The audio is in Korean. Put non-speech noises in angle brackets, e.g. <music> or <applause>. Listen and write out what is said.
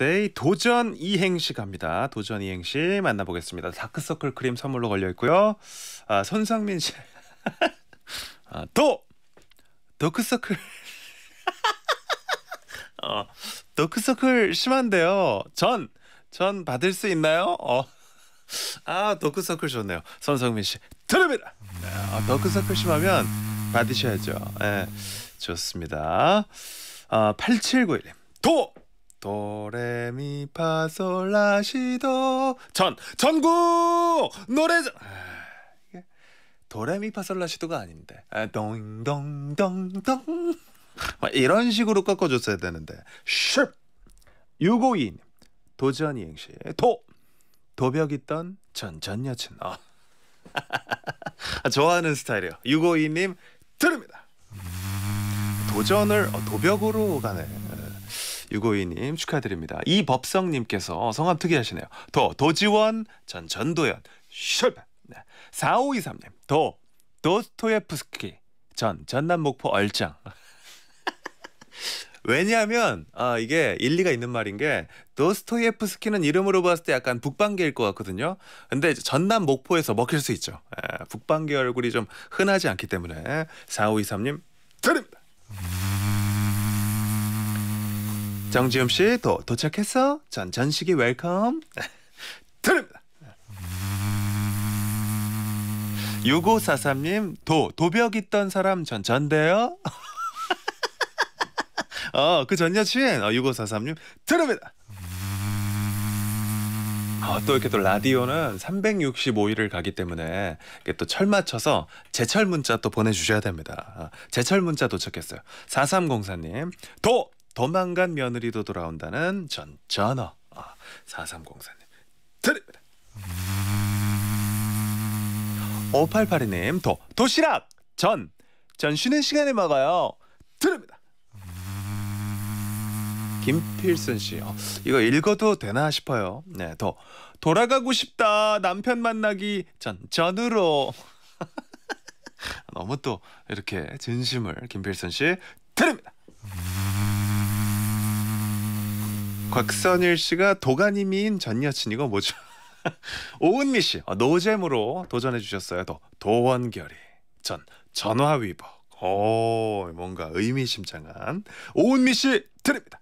웨데이 도전 이행시 갑니다. 도전 이행시 만나보겠습니다. 다크서클 크림 선물로 걸려 있고요. 아, 손상민 씨. <laughs> 아, 도 더크서클 <laughs> 어, 더크서클 심한데요. 전, 전 받을 수 있나요? 어. 아, 더크서클 좋네요. 손성민 씨, 드립니다. 네, 아, 더크서클 심하면 받으셔야죠. 예, 네, 좋습니다. 아, 8791님, 도! 도레미파솔라시도 전 전국 노래자 아, 도레미파솔라시도가 아닌데 동동동동 아, 이런 식으로 꺾어줬어야 되는데 슉 유고인 도전 이행시 도 도벽 있던 전전 여친 아. <laughs> 아, 어. 좋아하는 스타일이요 유고인님 들립니다 도전을 도벽으로 가네 유고2님 축하드립니다. 이법성님께서 성함 특이하시네요. 도, 도지원, 전 전도연, 실패. 4523님, 도, 도스토예프스키, 전 전남 목포 얼짱. <laughs> 왜냐하면 아, 이게 일리가 있는 말인 게 도스토예프스키는 이름으로 봤을 때 약간 북방계일 것 같거든요. 근데 전남 목포에서 먹힐 수 있죠. 에, 예, 북방계 얼굴이 좀 흔하지 않기 때문에 4523님 정지음 씨 도, 도착했어? 전 전식이 웰컴. <laughs> 드립니다. 6543님 도 도벽 있던 사람 전 전데요. <laughs> 어 그 전 여친 어, 6543님 드립니다. 어, 또 이렇게 또 라디오는 365일을 가기 때문에 이게 또철 맞춰서 제철 문자 또 보내주셔야 됩니다. 어, 제철 문자 도착했어요. 4304님 도 도망간 며느리도 돌아온다는 전 전어 아, 4304님 드립니다 5882님 도 도시락 전 전 쉬는 시간에 먹어요 드립니다 김필순 씨 어, 이거 읽어도 되나 싶어요 네더 돌아가고 싶다 남편 만나기 전 전으로 <laughs> 너무 또 이렇게 진심을 김필순 씨 드립니다 음. 곽선일 씨가 도가님인전 여친 이고 뭐죠? <laughs> 오은미 씨 어, 노잼으로 도전해 주셨어요. 더 도원결이 전 전화위복. 오 뭔가 의미심장한 오은미 씨 드립니다.